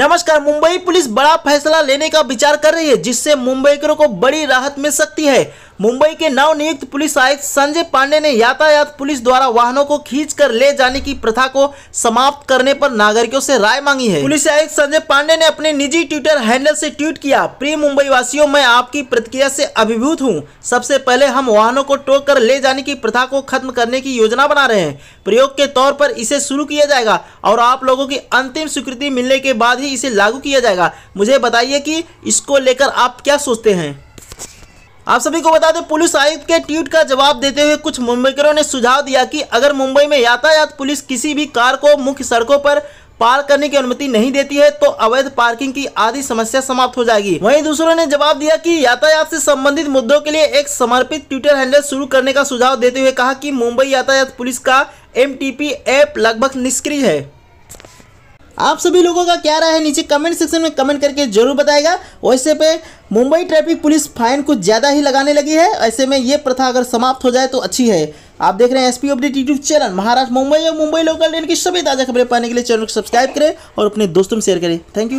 नमस्कार मुंबई पुलिस बड़ा फैसला लेने का विचार कर रही है जिससे मुंबईकरों को बड़ी राहत मिल सकती है मुंबई के नव नियुक्त पुलिस आयुक्त संजय पांडे ने यातायात पुलिस द्वारा वाहनों को खींचकर ले जाने की प्रथा को समाप्त करने पर नागरिकों से राय मांगी है पुलिस आयुक्त संजय पांडे ने अपने निजी ट्विटर हैंडल से ट्वीट किया प्रिय मुंबई वासियों मैं आपकी प्रतिक्रिया से अभिभूत हूँ सबसे पहले हम वाहनों को टोक कर ले जाने की प्रथा को खत्म करने की योजना बना रहे हैं प्रयोग के तौर पर इसे शुरू किया जाएगा और आप लोगों की अंतिम स्वीकृति मिलने के बाद ही ही इसे लागू किया जाएगा मुझे बताइए कि इसको लेकर आप क्या सोचते हैं आप सभी को बता दें पुलिस आयुक्त के ट्वीट का जवाब देते हुए कुछ मुंबईकरों ने सुझाव दिया कि अगर मुंबई में यातायात पुलिस किसी भी कार को मुख्य सड़कों पर पार्क करने की अनुमति नहीं देती है तो अवैध पार्किंग की आधी समस्या समाप्त हो जाएगी वहीं दूसरों ने जवाब दिया कि यातायात से संबंधित मुद्दों के लिए एक समर्पित ट्विटर हैंडल शुरू करने का सुझाव देते हुए कहा कि मुंबई यातायात पुलिस का एम ऐप लगभग निष्क्रिय है आप सभी लोगों का क्या राय है नीचे कमेंट सेक्शन में कमेंट करके जरूर बताएगा वैसे पे मुंबई ट्रैफिक पुलिस फाइन कुछ ज़्यादा ही लगाने लगी है ऐसे में ये प्रथा अगर समाप्त हो जाए तो अच्छी है आप देख रहे हैं SP update YouTube channel Maharashtra Mumbai और मुंबई लोकल ट्रेन की सभी ताज़ा खबरें पाने के लिए चैनल को सब्सक्राइब करें और अपने दोस्तों में शेयर करें थैंक यू